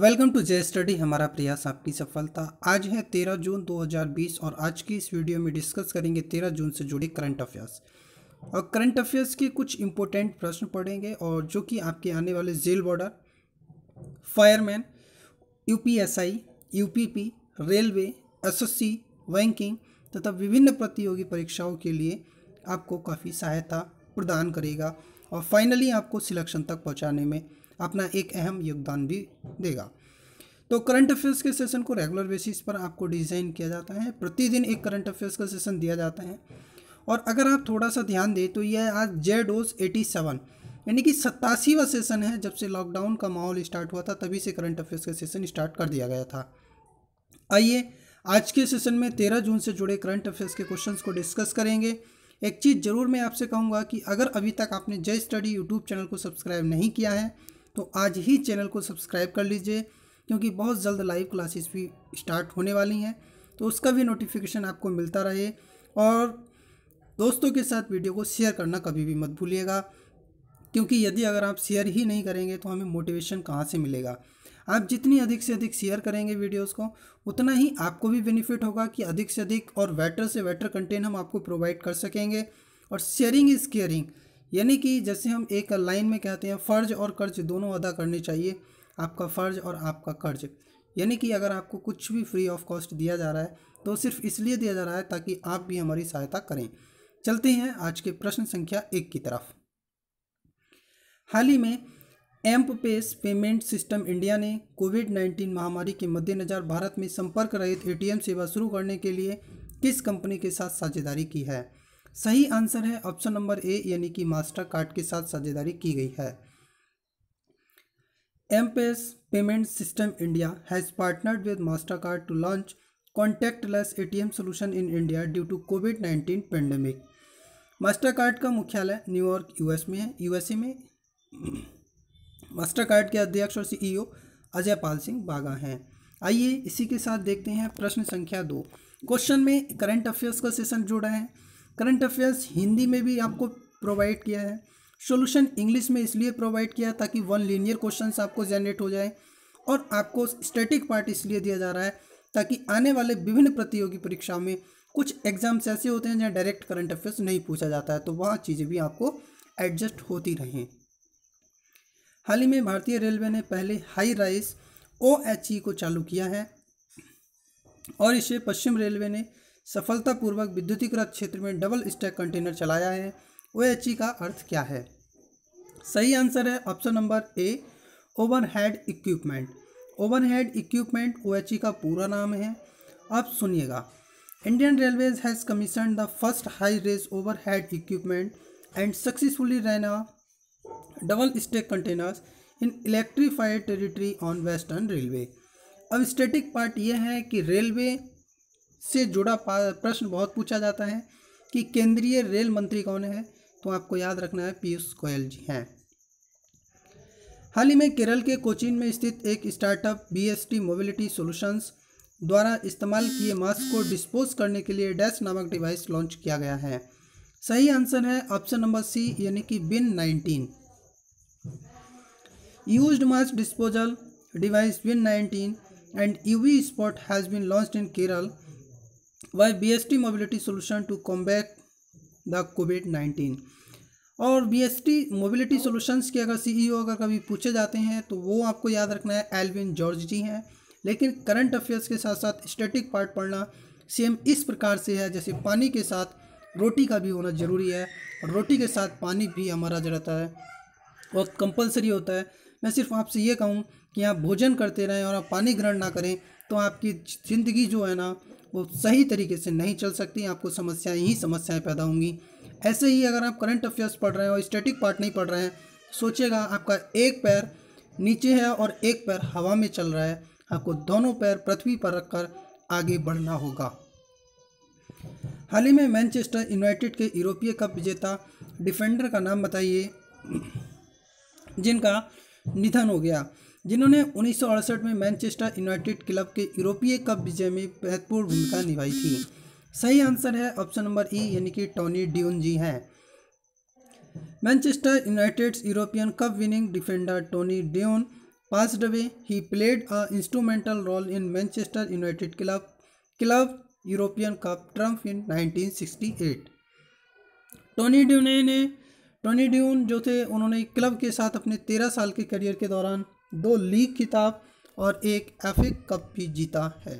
welcome to जय study हमारा प्रयास आपकी सफलता आज है 13 जून 2020 और आज की इस वीडियो में डिस्कस करेंगे 13 जून से जुड़े करंट अफेयर्स और करंट अफेयर्स के कुछ इंपॉर्टेंट प्रश्न पढ़ेंगे और जो कि आपके आने वाले jail border fireman UPSI UPP railway SSC banking तथा विभिन्न प्रतियोगी परीक्षाओं के लिए आपको काफ़ी सहायता प्रदान करेगा और फाइनली आपको सिलेक्शन तक पहुँचाने में अपना एक अहम योगदान भी देगा तो करंट अफेयर्स के सेशन को रेगुलर बेसिस पर आपको डिज़ाइन किया जाता है प्रतिदिन एक करंट अफेयर्स का सेशन दिया जाता है और अगर आप थोड़ा सा ध्यान दें तो यह आज जेड ओस एटी सेवन यानी कि सत्तासीवा सेशन है जब से लॉकडाउन का माहौल स्टार्ट हुआ था तभी से करंट अफेयर्स का सेशन स्टार्ट कर दिया गया था आइए आज के सेशन में तेरह जून से जुड़े करंट अफेयर्स के क्वेश्चन को डिस्कस करेंगे एक चीज़ ज़रूर मैं आपसे कहूँगा कि अगर अभी तक आपने जय स्टडी यूट्यूब चैनल को सब्सक्राइब नहीं किया है तो आज ही चैनल को सब्सक्राइब कर लीजिए क्योंकि बहुत जल्द लाइव क्लासेस भी स्टार्ट होने वाली हैं तो उसका भी नोटिफिकेशन आपको मिलता रहे और दोस्तों के साथ वीडियो को शेयर करना कभी भी मत भूलिएगा क्योंकि यदि अगर आप शेयर ही नहीं करेंगे तो हमें मोटिवेशन कहाँ से मिलेगा आप जितनी अधिक से अधिक शेयर करेंगे वीडियोस को उतना ही आपको भी बेनिफिट होगा कि अधिक से अधिक और बेटर से बेटर कंटेंट हम आपको प्रोवाइड कर सकेंगे और शेयरिंग इज़ केयरिंग यानी कि जैसे हम एक लाइन में कहते हैं फ़र्ज और कर्ज दोनों अदा करने चाहिए आपका फ़र्ज और आपका कर्ज यानी कि अगर आपको कुछ भी फ्री ऑफ कॉस्ट दिया जा रहा है तो सिर्फ इसलिए दिया जा रहा है ताकि आप भी हमारी सहायता करें चलते हैं आज के प्रश्न संख्या एक की तरफ हाल ही में एम्प पेस पेमेंट सिस्टम इंडिया ने कोविड 19 महामारी के मद्देनज़र भारत में संपर्क रहित एटीएम सेवा शुरू करने के लिए किस कंपनी के साथ साझेदारी की है सही आंसर है ऑप्शन नंबर ए यानी कि मास्टर कार्ड के साथ साझेदारी की गई है M e payment system India has partnered with Mastercard to launch contactless M solution in India due to Covid nineteen pandemic Mastercard का मुख्यालय न्यूयॉर्क यूएस में है यूएसए में मास्टर कार्ड के अध्यक्ष और सीईओ अजय पाल सिंह बागा हैं आइए इसी के साथ देखते हैं प्रश्न संख्या दो क्वेश्चन में करंट अफेयर्स का सेशन जुड़ा है करंट अफेयर्स हिंदी में भी आपको प्रोवाइड किया है सॉल्यूशन इंग्लिश में इसलिए प्रोवाइड किया ताकि वन लीनियर क्वेश्चंस आपको जनरेट हो जाए और आपको स्टैटिक पार्ट इसलिए दिया जा रहा है ताकि आने वाले विभिन्न प्रतियोगी परीक्षाओं में कुछ एग्जाम्स ऐसे होते हैं जहाँ डायरेक्ट करंट अफेयर्स नहीं पूछा जाता है तो वहाँ चीज़ें भी आपको एडजस्ट होती रहें हाल ही में भारतीय रेलवे ने पहले हाई राइस ओ को चालू किया है और इसे पश्चिम रेलवे ने सफलतापूर्वक विद्युतीकृत क्षेत्र में डबल स्टैक कंटेनर चलाया है ओ का अर्थ क्या है सही आंसर है option number A head equipment head equipment O का पूरा नाम है अब सुनिएगा Indian railways has commission the first high rise overhead equipment and successfully ran double stack containers in electrified territory on western railway अब static part यह है कि रेलवे से जुड़ा प्रश्न बहुत पूछा जाता है कि केंद्रीय रेल मंत्री कौन है तो आपको याद रखना है पीयूष गोयल जी हैं हाल ही में केरल के कोचिन में स्थित एक स्टार्टअप बीएसटी मोबिलिटी सॉल्यूशंस द्वारा इस्तेमाल किए मास्क को डिस्पोज करने के लिए डैश नामक डिवाइस लॉन्च किया गया है सही आंसर है ऑप्शन नंबर सी यानी कि bin nineteen use mask disposal device bin nineteen and UV spot has been launch in Kerala by B S T mobility solution to back the COVID nineteen और B S T mobility solutions के अगर सी ई ओ अगर कभी पूछे जाते हैं तो वो आपको याद रखना है एलविन जॉर्ज जी हैं लेकिन करंट अफेयर्स के साथ साथ स्टेटिक पार्ट पढ़ना सेम इस प्रकार से है जैसे पानी के साथ रोटी का भी होना ज़रूरी है और रोटी के साथ पानी भी हमारा जो रहता है बहुत कंपलसरी होता है मैं सिर्फ आपसे ये कहूँ कि आप भोजन करते रहें और आप पानी ग्रहण ना करें तो आपकी ज़िंदगी जो है ना वो सही तरीके से नहीं चल सकती आपको समस्याएं ही समस्याएं पैदा होंगी ऐसे ही अगर आप करंट अफेयर्स पढ़ रहे हैं और स्टैटिक पार्ट नहीं पढ़ रहे हैं सोचेगा आपका एक पैर नीचे है और एक पैर हवा में चल रहा है आपको दोनों पैर पृथ्वी पर रखकर आगे बढ़ना होगा हाल ही में मैनचेस्टर यूनाइटेड के यूरोपीय कप विजेता डिफेंडर का नाम बताइए जिनका निधन हो गया जिन्होंने उन्नीस में मैनचेस्टर यूनाइटेड क्लब के यूरोपीय कप विजय में महत्वपूर्ण भूमिका निभाई थी सही आंसर है ऑप्शन नंबर ई यानी कि टॉनी ड्यून जी हैं Manchester United European cup winning defender Tony Dunne पास डबे he played a instrumental role in Manchester United club club European cup trump in 1968 Tony Dunne ने टोनी ड्यून जो थे उन्होंने क्लब के साथ अपने तेरह साल के करियर के दौरान दो लीग किताब और एक एफ कप भी जीता है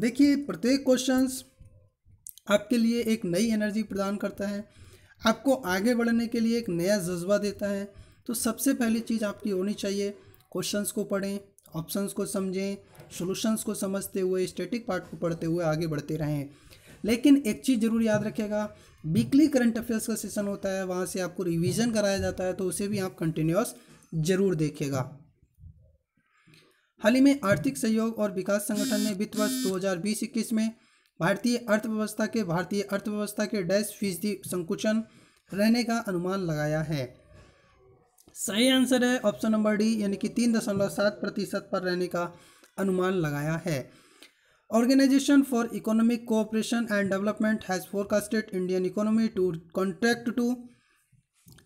देखिए प्रत्येक क्वेश्चंस आपके लिए एक नई एनर्जी प्रदान करता है आपको आगे बढ़ने के लिए एक नया जज्बा देता है तो सबसे पहली चीज़ आपकी होनी चाहिए क्वेश्चंस को पढ़ें ऑप्शंस को समझें सॉल्यूशंस को समझते हुए स्टैटिक पार्ट को पढ़ते हुए आगे बढ़ते रहें लेकिन एक चीज़ ज़रूर याद रखिएगा वीकली करंट अफेयर्स का सेशन होता है वहाँ से आपको रिवीजन कराया जाता है तो उसे भी आप कंटिन्यूस जरूर देखेगा हाल ही में आर्थिक सहयोग और विकास संगठन ने वित्त वर्ष दो में भारतीय अर्थव्यवस्था के भारतीय अर्थव्यवस्था के डैश फीसदी संकुचन रहने का अनुमान लगाया है सही आंसर है ऑप्शन नंबर डी यानी कि तीन दशमलव सात प्रतिशत पर रहने का अनुमान लगाया है organisation for economic cooperation and development has forecasted Indian economy to contract to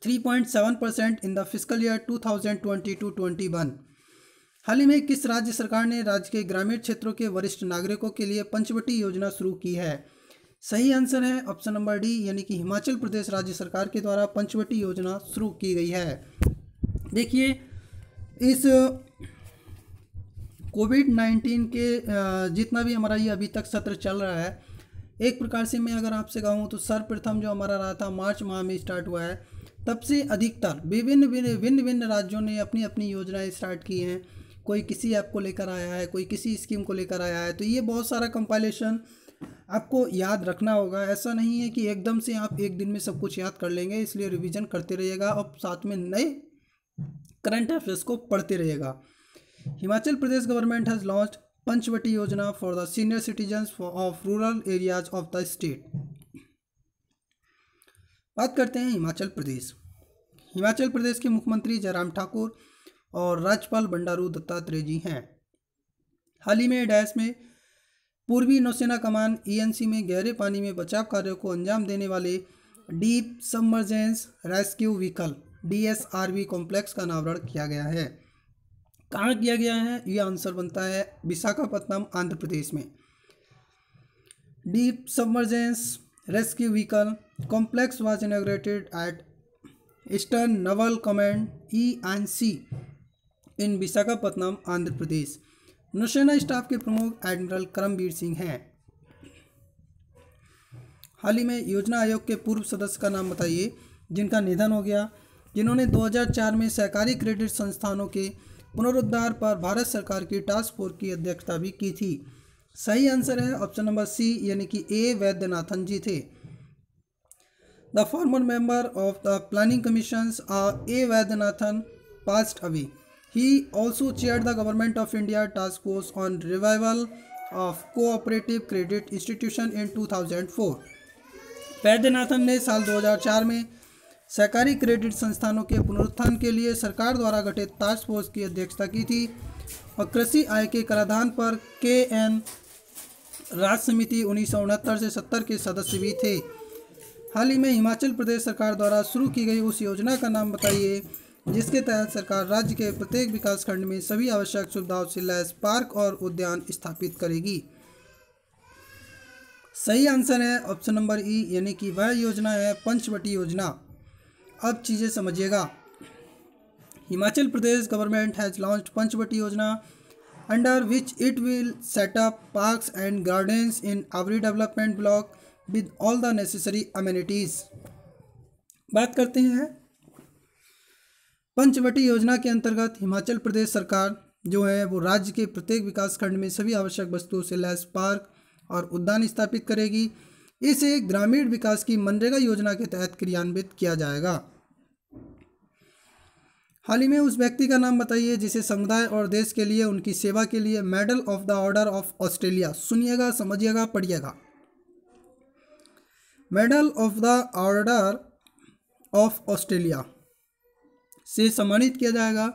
3.7 percent in the physical year 2020-21 हाल ही में किस राज्य सरकार ने राज्य के ग्रामीण क्षेत्रों के वरिष्ठ नागरिकों के लिए पंचवटी योजना शुरू की है सही आंसर है ऑप्शन नंबर डी यानी कि हिमाचल प्रदेश राज्य सरकार के द्वारा पंचवटी योजना शुरू की गई है देखिए इस कोविड नाइन्टीन के जितना भी हमारा ये अभी तक सत्र चल रहा है एक प्रकार से मैं अगर आपसे कहूँ तो सर्वप्रथम जो हमारा रहा था मार्च माह में स्टार्ट हुआ है तब से अधिकतर विभिन्न भिन्न भिन्न राज्यों ने अपनी अपनी योजनाएं स्टार्ट की हैं कोई किसी ऐप को लेकर आया है कोई किसी स्कीम को लेकर आया है तो ये बहुत सारा कंपाइलेशन आपको याद रखना होगा ऐसा नहीं है कि एकदम से आप एक दिन में सब कुछ याद कर लेंगे इसलिए रिवीजन करते रहिएगा और साथ में नए करंट अफेयर्स को पढ़ते रहिएगा Himachal Pradesh government has launch Panchvati Yojana for the senior citizens of rural areas of the state बात करते हैं हिमाचल प्रदेश हिमाचल प्रदेश के मुख्यमंत्री जयराम ठाकुर और राज्यपाल बंडारू दत्तात्रेय जी हैं हाल ही में डैश में पूर्वी नौसेना कमान ई में गहरे पानी में बचाव कार्यों को अंजाम देने वाले डीप सबमर्जेंस रेस्क्यू व्हीकल वी कॉम्प्लेक्स का अनावरण किया गया है कहाँ किया गया है यह आंसर बनता है विशाखापट्टनम आंध्र प्रदेश में deep submergence rescue vehicle complex was inaugurated at Eastern Naval Command e c in Visakhapatnam Andhra Pradesh नौसेना स्टाफ के प्रमुख एडमिरल करमवीर सिंह हैं हाल ही में योजना आयोग के पूर्व सदस्य का नाम बताइए जिनका निधन हो गया जिन्होंने 2004 में सहकारी क्रेडिट संस्थानों के पुनरुद्धार पर भारत सरकार की टास्क फोर्स की अध्यक्षता भी की थी सही आंसर है ऑप्शन नंबर सी यानी कि ए वैद्यनाथन जी थे the former member of the planning commission R A Vaidyanathan passed away he also chair the government of India task force on revival of cooperative credit institution in 2004 Vaidyanathan ने साल 2004 में सहकारी credit संस्थानों के पुनरुत्थान के लिए सरकार द्वारा गठित टास्क फोर्स की अध्यक्षता की थी और कृषि आय के कराधान पर के एन राज समिति उन्नीस से सत्तर के सदस्य भी थे हाल ही में हिमाचल प्रदेश सरकार द्वारा शुरू की गई उस योजना का नाम बताइए जिसके तहत सरकार राज्य के प्रत्येक विकास खंड में सभी आवश्यक सुविधाओं से लैस पार्क और उद्यान स्थापित करेगी सही आंसर है ऑप्शन नंबर ई यानी कि वह योजना है पंचवटी योजना अब चीज़ें समझिएगा Himachal Pradesh government has launch Panchvati Yojana under which it will set up parks and gardens in in development block with all the necessary amenities बात करते हैं पंचवटी योजना के अंतर्गत हिमाचल प्रदेश सरकार जो है वो राज्य के प्रत्येक विकास खंड में सभी आवश्यक वस्तुओं से लैस पार्क और उद्यान स्थापित करेगी इसे ग्रामीण विकास की मनरेगा योजना के तहत क्रियान्वित किया जाएगा हाल ही में उस व्यक्ति का नाम बताइए जिसे समुदाय और देश के लिए उनकी सेवा के लिए medal of the order of Australia सुनिएगा समझिएगा पढ़िएगा medal of the order of Australia से सम्मानित किया जाएगा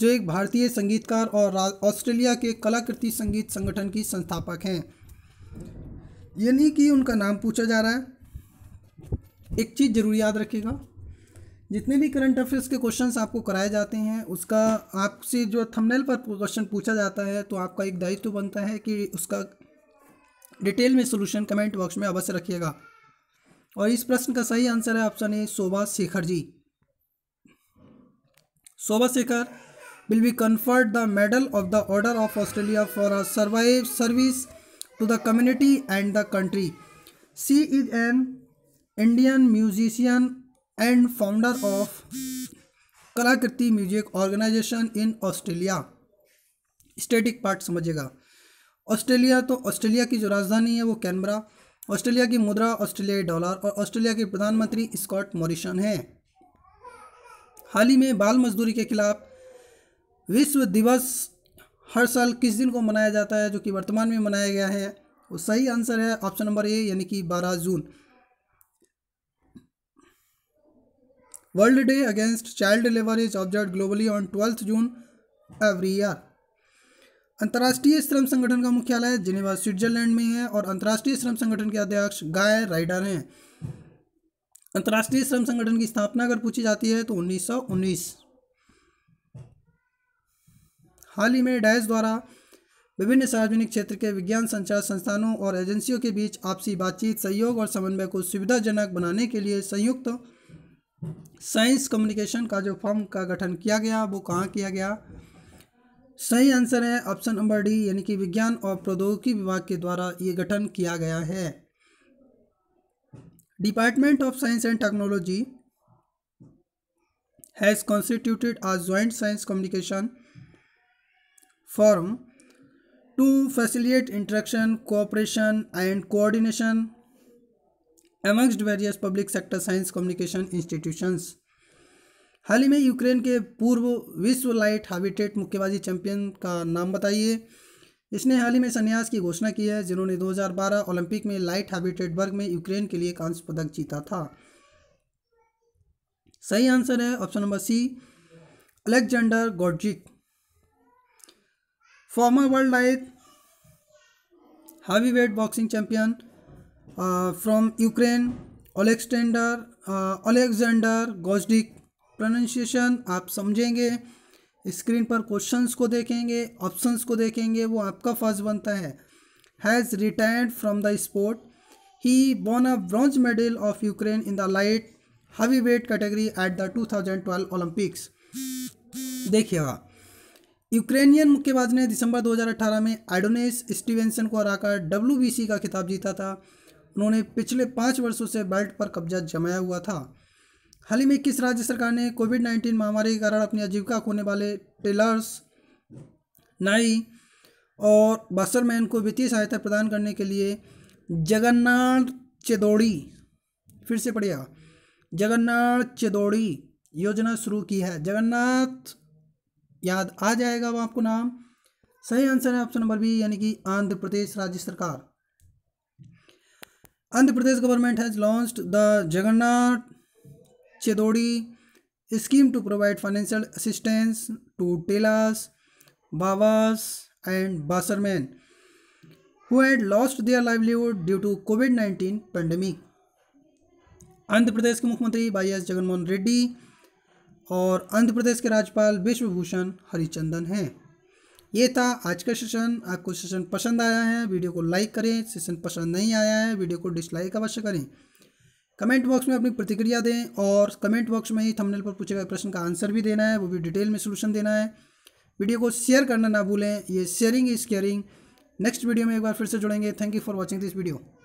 जो एक भारतीय संगीतकार और ऑस्ट्रेलिया के कलाकृति संगीत संगठन की संस्थापक हैं यानी कि उनका नाम पूछा जा रहा है एक चीज़ ज़रूर याद रखिएगा जितने भी करंट अफेयर्स के क्वेश्चंस आपको कराए जाते हैं उसका आपसे जो थंबनेल पर क्वेश्चन पूछा जाता है तो आपका एक दायित्व तो बनता है कि उसका डिटेल में सोल्यूशन कमेंट बॉक्स में अवश्य रखिएगा और इस प्रश्न का सही आंसर है option A Shobha Shekhar ji Shobha Shekhar will be conferred the medal of the order of Australia for a survive service to the community and the country she is an Indian musician and founder of Kalakriti music organisation in Australia static part समझिएगा Australia तो Australia की जो राजधानी है वो Canberra Australia की मुद्रा ऑस्ट्रेलियाई डॉलर और ऑस्ट्रेलिया के प्रधानमंत्री स्कॉट मॉरिसन हैं हाल ही में बाल मजदूरी के खिलाफ विश्व दिवस हर साल किस दिन को मनाया जाता है जो कि वर्तमान में मनाया गया है वो सही आंसर है ऑप्शन नंबर ए यानी कि बारह जून world day against child labour is observe globally on twelfth June every year अंतर्राष्ट्रीय श्रम संगठन का मुख्यालय जिनेवा स्विट्जरलैंड में है और अंतर्राष्ट्रीय श्रम संगठन के अध्यक्ष गाय राइडर हैं अंतर्राष्ट्रीय श्रम संगठन की स्थापना अगर पूछी जाती है तो 1919 हाल ही में डैश द्वारा विभिन्न सार्वजनिक क्षेत्र के विज्ञान संचार संस्थानों और एजेंसियों के बीच आपसी बातचीत सहयोग और समन्वय को सुविधाजनक बनाने के लिए संयुक्त तो साइंस कम्युनिकेशन का जो फॉर्म का गठन किया गया वो कहाँ किया गया सही आंसर है ऑप्शन नंबर डी यानी कि विज्ञान और प्रौद्योगिकी विभाग के द्वारा ये गठन किया गया है department of science and technology has constituted a joint science communication forum to facilitate interaction cooperation and coordination amongst various public sector science communication institutions हाल ही में यूक्रेन के पूर्व विश्व लाइट हैबिटेट मुक्केबाजी चैंपियन का नाम बताइए इसने हाल ही में संन्यास की घोषणा की है जिन्होंने 2012 ओलंपिक में लाइट हैबिटेट वर्ग में यूक्रेन के लिए कांस्य पदक जीता था सही आंसर है option number C Alexander Gvozdyk former world lightweight boxing champion from Ukraine Oleksandr Oleksandr Gvozdyk pronunciation आप समझेंगे स्क्रीन पर क्वेश्चंस को देखेंगे ऑप्शंस को देखेंगे वो आपका फर्ज बनता है has retired from the sport he won a bronze medal of Ukraine in the light heavy weight category at the 2012 Olympics देखिएगा यूक्रेनियन मुक्केबाज ने दिसंबर 2018 में एडोनेस स्टीवेंसन को हराकर सी का खिताब जीता था उन्होंने पिछले पाँच वर्षों से बेल्ट पर कब्जा जमाया हुआ था हाल ही में किस राज्य सरकार ने कोविड नाइन्टीन महामारी के कारण अपनी आजीविका खोने वाले टेलर्स नाई और बसरमैन को वित्तीय सहायता प्रदान करने के लिए जगन्नाथ चेदौड़ी फिर से पढ़िएगा जगन्नाथ चेदौड़ी योजना शुरू की है जगन्नाथ याद आ जाएगा वो आपको नाम सही आंसर है ऑप्शन नंबर बी यानी कि आंध्र प्रदेश राज्य सरकार Andhra Pradesh government has launch the Jagannath Chedodu scheme to provide financial assistance to tailors बाबास and washermen who had lost their livelihood due to Covid nineteen pandemic Andhra Pradesh के मुख्यमंत्री वाई एस जगनमोहन रेड्डी और आंध्र प्रदेश के राज्यपाल विश्वभूषण हरिचंदन हैं ये था आज का सेशन आपको सेशन पसंद आया है वीडियो को लाइक करें सेशन पसंद नहीं आया है वीडियो को डिसलाइक अवश्य करें कमेंट बॉक्स में अपनी प्रतिक्रिया दें और कमेंट बॉक्स में ही थंबनेल पर पूछे गए प्रश्न का आंसर भी देना है वो भी डिटेल में सोल्यूशन देना है वीडियो को शेयर करना ना भूलें ये sharing is caring next video में एक बार फिर से जुड़ेंगे thank you for watching this video